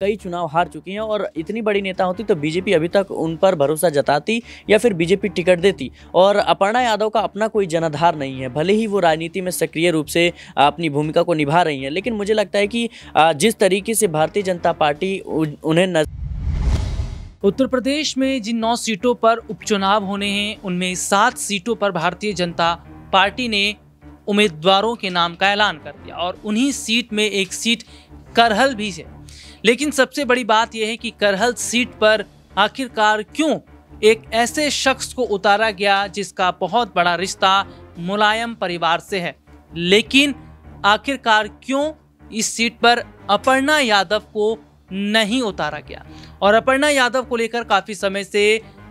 कई चुनाव हार चुकी हैं और इतनी बड़ी नेता होती तो बीजेपी अभी तक उन पर भरोसा जताती या फिर बीजेपी टिकट देती और अपर्णा यादव का अपना कोई जनाधार नहीं है भले ही वो राजनीति में सक्रिय रूप से अपनी भूमिका को निभा रही हैं लेकिन मुझे लगता है कि जिस तरीके से भारतीय जनता पार्टी उन्हें नज... उत्तर प्रदेश में जिन नौ सीटों पर उपचुनाव होने हैं उनमें सात सीटों पर भारतीय जनता पार्टी ने उम्मीदवारों के नाम का ऐलान कर दिया और उन्हीं सीट में एक सीट करहल भी है लेकिन सबसे बड़ी बात यह है कि करहल सीट पर आखिरकार क्यों एक ऐसे शख्स को उतारा गया जिसका बहुत बड़ा रिश्ता मुलायम परिवार से है लेकिन आखिरकार क्यों इस सीट पर अपर्णा यादव को नहीं उतारा गया और अपर्णा यादव को लेकर काफ़ी समय से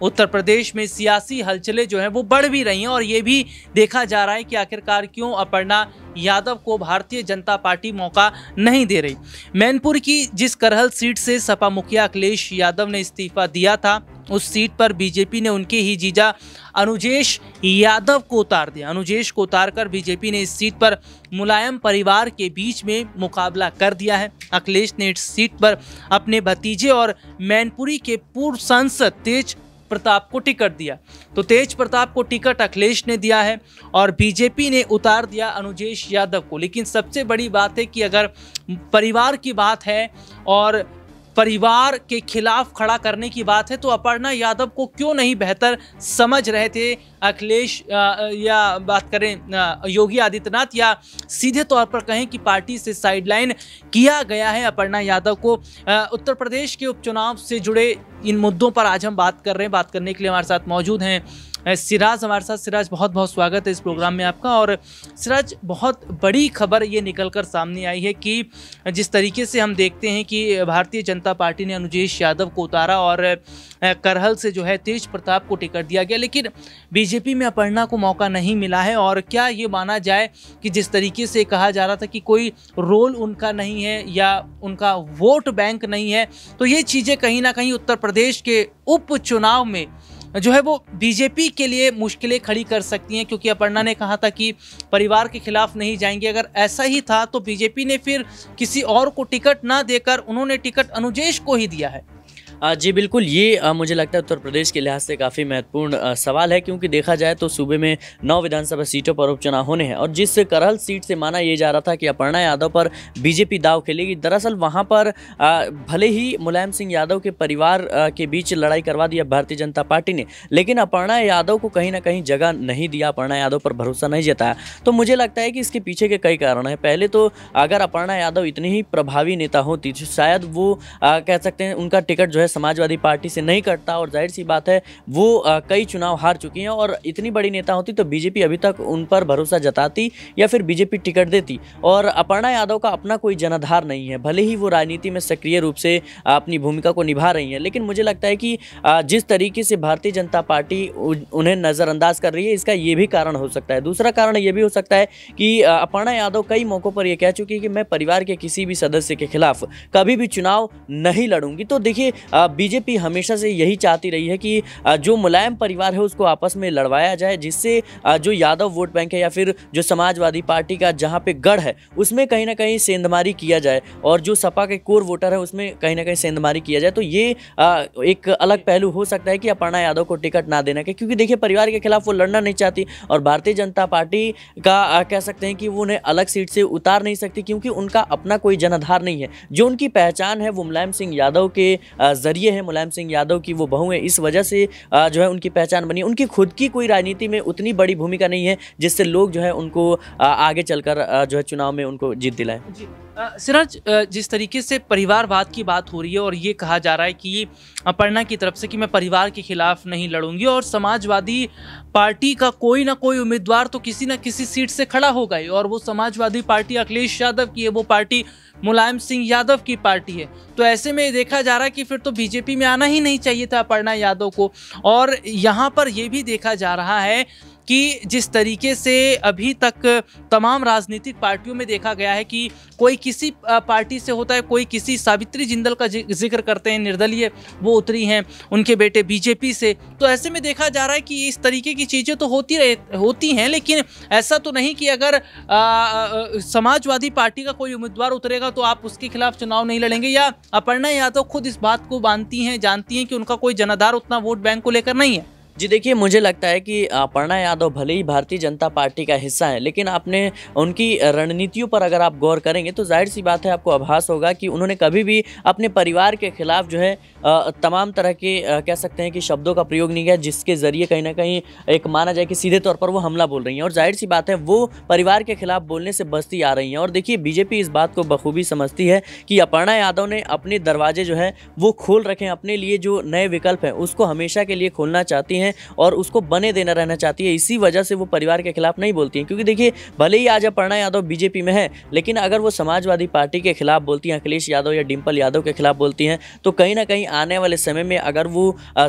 उत्तर प्रदेश में सियासी हलचलें जो हैं वो बढ़ भी रही हैं और ये भी देखा जा रहा है कि आखिरकार क्यों अपर्णा यादव को भारतीय जनता पार्टी मौका नहीं दे रही मैनपुर की जिस करहल सीट से सपा मुखिया अखिलेश यादव ने इस्तीफा दिया था उस सीट पर बीजेपी ने उनके ही जीजा अनुजेश यादव को उतार दिया अनुजेश को उतारकर बीजेपी ने इस सीट पर मुलायम परिवार के बीच में मुकाबला कर दिया है अखिलेश ने इस सीट पर अपने भतीजे और मैनपुरी के पूर्व सांसद तेज प्रताप को टिकट दिया तो तेज प्रताप को टिकट अखिलेश ने दिया है और बीजेपी ने उतार दिया अनुजेश यादव को लेकिन सबसे बड़ी बात है कि अगर परिवार की बात है और परिवार के खिलाफ खड़ा करने की बात है तो अपर्णा यादव को क्यों नहीं बेहतर समझ रहे थे अखिलेश या बात करें योगी आदित्यनाथ या सीधे तौर पर कहें कि पार्टी से साइडलाइन किया गया है अपर्णा यादव को उत्तर प्रदेश के उपचुनाव से जुड़े इन मुद्दों पर आज हम बात कर रहे हैं बात करने के लिए हमारे साथ मौजूद हैं सिराज हमारे साथ सिराज बहुत बहुत स्वागत है इस प्रोग्राम में आपका और सिराज बहुत बड़ी खबर ये निकल कर सामने आई है कि जिस तरीके से हम देखते हैं कि भारतीय जनता पार्टी ने अनुजेश यादव को उतारा और करहल से जो है तेज प्रताप को टिकट दिया गया लेकिन बीजेपी में अपर्णा को मौका नहीं मिला है और क्या ये माना जाए कि जिस तरीके से कहा जा रहा था कि कोई रोल उनका नहीं है या उनका वोट बैंक नहीं है तो ये चीज़ें कहीं ना कहीं उत्तर प्रदेश के उपचुनाव में जो है वो बीजेपी के लिए मुश्किलें खड़ी कर सकती हैं क्योंकि अपर्णा ने कहा था कि परिवार के खिलाफ नहीं जाएंगे अगर ऐसा ही था तो बीजेपी ने फिर किसी और को टिकट ना देकर उन्होंने टिकट अनुजेश को ही दिया है जी बिल्कुल ये मुझे लगता है उत्तर प्रदेश के लिहाज से काफ़ी महत्वपूर्ण सवाल है क्योंकि देखा जाए तो सूबे में नौ विधानसभा सीटों पर उपचुनाव होने हैं और जिस करहल सीट से माना यह जा रहा था कि अपर्णा यादव पर बीजेपी दाव खेलेगी दरअसल वहाँ पर भले ही मुलायम सिंह यादव के परिवार के बीच लड़ाई करवा दिया भारतीय जनता पार्टी ने लेकिन अपर्णा यादव को कहीं ना कहीं जगह नहीं दिया अपर्णा यादव पर भरोसा नहीं जताया तो मुझे लगता है कि इसके पीछे के कई कारण हैं पहले तो अगर अपर्णा यादव इतनी ही प्रभावी नेता होती शायद वो कह सकते हैं उनका टिकट जो है समाजवादी पार्टी से नहीं करता और जाहिर सी बात है वो कई चुनाव हार चुकी हैं और इतनी बड़ी नेता होती तो बीजेपी अभी तक उन पर भरोसा जताती या फिर बीजेपी टिकट देती और अपर्णा यादव का अपना कोई जनाधार नहीं है भले ही वो राजनीति में सक्रिय रूप से अपनी भूमिका को निभा रही हैं लेकिन मुझे लगता है कि जिस तरीके से भारतीय जनता पार्टी उन्हें नज़रअंदाज कर रही है इसका ये भी कारण हो सकता है दूसरा कारण ये भी हो सकता है कि अपर्णा यादव कई मौक़ों पर यह कह चुकी है कि मैं परिवार के किसी भी सदस्य के खिलाफ कभी भी चुनाव नहीं लड़ूंगी तो देखिए बीजेपी हमेशा से यही चाहती रही है कि जो मुलायम परिवार है उसको आपस में लड़वाया जाए जिससे जो यादव वोट बैंक है या फिर जो समाजवादी पार्टी का जहाँ पे गढ़ है उसमें कहीं ना कहीं सेंधमारी किया जाए और जो सपा के कोर वोटर है उसमें कहीं ना कहीं सेंधमारी किया जाए तो ये एक अलग पहलू हो सकता है कि अपर्णा यादव को टिकट ना देना क्या क्योंकि देखिए परिवार के खिलाफ वो लड़ना नहीं चाहती और भारतीय जनता पार्टी का कह सकते हैं कि वो उन्हें अलग सीट से उतार नहीं सकती क्योंकि उनका अपना कोई जनाधार नहीं है जो उनकी पहचान है वो मुलायम सिंह यादव के ज़रिए हैं मुलायम सिंह यादव की वो बहू हैं इस वजह से जो है उनकी पहचान बनी उनकी खुद की कोई राजनीति में उतनी बड़ी भूमिका नहीं है जिससे लोग जो है उनको आगे चलकर जो है चुनाव में उनको जीत दिलाए सिराज जिस तरीके से परिवारवाद की बात हो रही है और ये कहा जा रहा है कि अपर्णा की तरफ से कि मैं परिवार के खिलाफ नहीं लड़ूंगी और समाजवादी पार्टी का कोई ना कोई उम्मीदवार तो किसी ना किसी सीट से खड़ा होगा ही और वो समाजवादी पार्टी अखिलेश यादव की है वो पार्टी मुलायम सिंह यादव की पार्टी है तो ऐसे में देखा जा रहा है कि फिर तो बीजेपी में आना ही नहीं चाहिए था अपर्णा यादव को और यहाँ पर यह भी देखा जा रहा है कि जिस तरीके से अभी तक तमाम राजनीतिक पार्टियों में देखा गया है कि कोई किसी पार्टी से होता है कोई किसी सावित्री जिंदल का जिक्र करते हैं निर्दलीय वो उतरी हैं उनके बेटे बीजेपी से तो ऐसे में देखा जा रहा है कि इस तरीके की चीज़ें तो होती रह होती हैं लेकिन ऐसा तो नहीं कि अगर समाजवादी पार्टी का कोई उम्मीदवार उतरेगा तो आप उसके खिलाफ चुनाव नहीं लड़ेंगे या अपर्णा यादव खुद इस बात को मानती हैं जानती हैं कि उनका कोई जनाधार उतना वोट बैंक को लेकर नहीं है जी देखिए मुझे लगता है कि अपर्णा यादव भले ही भारतीय जनता पार्टी का हिस्सा है लेकिन आपने उनकी रणनीतियों पर अगर आप गौर करेंगे तो जाहिर सी बात है आपको आभास होगा कि उन्होंने कभी भी अपने परिवार के खिलाफ जो है तमाम तरह के कह सकते हैं कि शब्दों का प्रयोग नहीं किया जिसके ज़रिए कहीं ना कहीं एक माना जाए कि सीधे तौर पर वो हमला बोल रही हैं और जाहिर सी बात है वो परिवार के खिलाफ बोलने से बस्ती आ रही हैं और देखिए बीजेपी इस बात को बखूबी समझती है कि अपर्णा यादव ने अपने दरवाजे जो है वो खोल रखें अपने लिए जो नए विकल्प हैं उसको हमेशा के लिए खोलना चाहती हैं हैं और उसको बने देना रहना चाहती है इसी वजह से वो परिवार के खिलाफ नहीं बोलती हैं क्योंकि देखिए भले ही आज अपर्णा यादव बीजेपी में है लेकिन अगर वो समाजवादी पार्टी के खिलाफ बोलती हैं अखिलेश यादव या डिम्पल यादव के खिलाफ बोलती हैं तो कहीं ना कहीं आने वाले समय में अगर वो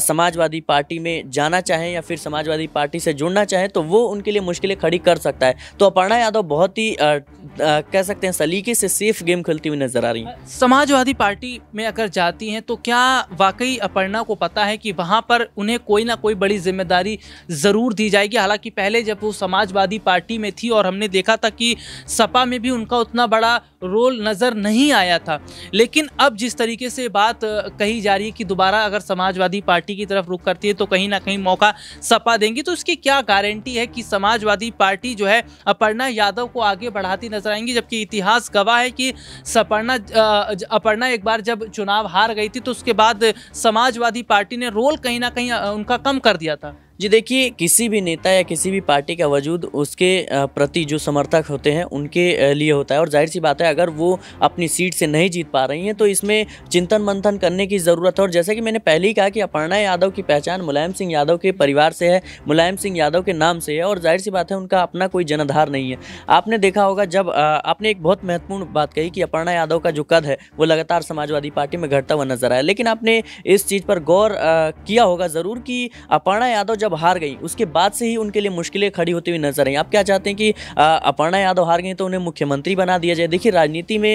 समाजवादी पार्टी में जाना चाहें या फिर समाजवादी पार्टी से जुड़ना चाहें तो वो उनके लिए मुश्किलें खड़ी कर सकता है तो अपर्णा यादव बहुत ही कह सकते हैं सलीके से सेफ गेम खेलती हुई नजर आ रही है समाजवादी पार्टी में अगर जाती हैं तो क्या वाकई अपर्णा को पता है कि वहां पर उन्हें कोई ना कोई बड़ी जिम्मेदारी ज़रूर दी जाएगी हालांकि पहले जब वो समाजवादी पार्टी में थी और हमने देखा था कि सपा में भी उनका उतना बड़ा रोल नज़र नहीं आया था लेकिन अब जिस तरीके से बात कही जा रही है कि दोबारा अगर समाजवादी पार्टी की तरफ रुख करती है तो कहीं ना कहीं मौका सपा देंगी तो इसकी क्या गारंटी है कि समाजवादी पार्टी जो है अपर्णा यादव को आगे बढ़ाती नजर आएंगी जबकि इतिहास गवाह है कि सपर्णा अपर्णा एक बार जब चुनाव हार गई थी तो उसके बाद समाजवादी पार्टी ने रोल कहीं ना कहीं उनका कम कर कर दिया था जी देखिए किसी भी नेता या किसी भी पार्टी का वजूद उसके प्रति जो समर्थक होते हैं उनके लिए होता है और जाहिर सी बात है अगर वो अपनी सीट से नहीं जीत पा रही हैं तो इसमें चिंतन मंथन करने की ज़रूरत है और जैसा कि मैंने पहले ही कहा कि अपर्णा यादव की पहचान मुलायम सिंह यादव के परिवार से है मुलायम सिंह यादव के नाम से है और जाहिर सी बात है उनका अपना कोई जनाधार नहीं है आपने देखा होगा जब आपने एक बहुत महत्वपूर्ण बात कही कि अपर्णा यादव का जो कद है वो लगातार समाजवादी पार्टी में घटता हुआ नजर आया लेकिन आपने इस चीज़ पर गौर किया होगा ज़रूर कि अपर्णा यादव जब हार गई उसके बाद से ही उनके लिए मुश्किलें खड़ी होती हुई नजर आई आप क्या चाहते हैं कि अपर्णा यादव हार गई तो उन्हें मुख्यमंत्री बना दिया जाए देखिए राजनीति में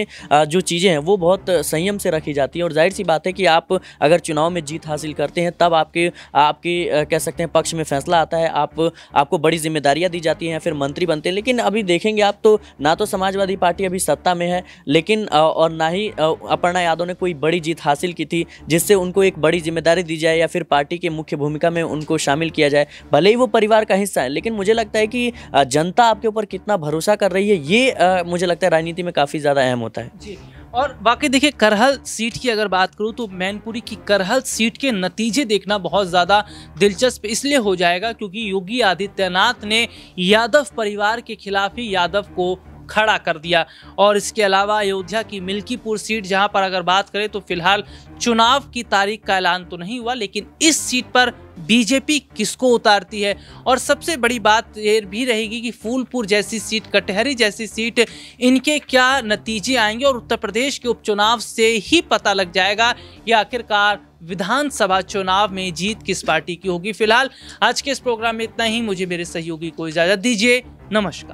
जो चीज़ें हैं वो बहुत संयम से रखी जाती है और जाहिर सी बात है कि आप अगर चुनाव में जीत हासिल करते हैं तब आपके आपकी कह सकते हैं पक्ष में फैसला आता है आप आपको बड़ी जिम्मेदारियाँ दी जाती हैं फिर मंत्री बनते हैं लेकिन अभी देखेंगे आप तो ना तो समाजवादी पार्टी अभी सत्ता में है लेकिन और ना ही अपर्णा यादव ने कोई बड़ी जीत हासिल की थी जिससे उनको एक बड़ी जिम्मेदारी दी जाए या फिर पार्टी के मुख्य भूमिका में उनको शामिल किया किया जाए भले ही वो परिवार का हिस्सा है लेकिन मुझे लगता है कि जनता आपके ऊपर कितना भरोसा कर रही है ये मुझे लगता है राजनीति में काफ़ी ज़्यादा अहम होता है जी और बाकी देखिए करहल सीट की अगर बात करूँ तो मैनपुरी की करहल सीट के नतीजे देखना बहुत ज़्यादा दिलचस्प इसलिए हो जाएगा क्योंकि योगी आदित्यनाथ ने यादव परिवार के खिलाफ ही यादव को खड़ा कर दिया और इसके अलावा अयोध्या की मिल्कीपुर सीट जहां पर अगर बात करें तो फिलहाल चुनाव की तारीख का ऐलान तो नहीं हुआ लेकिन इस सीट पर बीजेपी किसको उतारती है और सबसे बड़ी बात ये भी रहेगी कि फूलपुर जैसी सीट कटहरी जैसी सीट इनके क्या नतीजे आएंगे और उत्तर प्रदेश के उपचुनाव से ही पता लग जाएगा कि आखिरकार विधानसभा चुनाव में जीत किस पार्टी की होगी फिलहाल आज के इस प्रोग्राम में इतना ही मुझे मेरे सहयोगी को इजाज़त दीजिए नमस्कार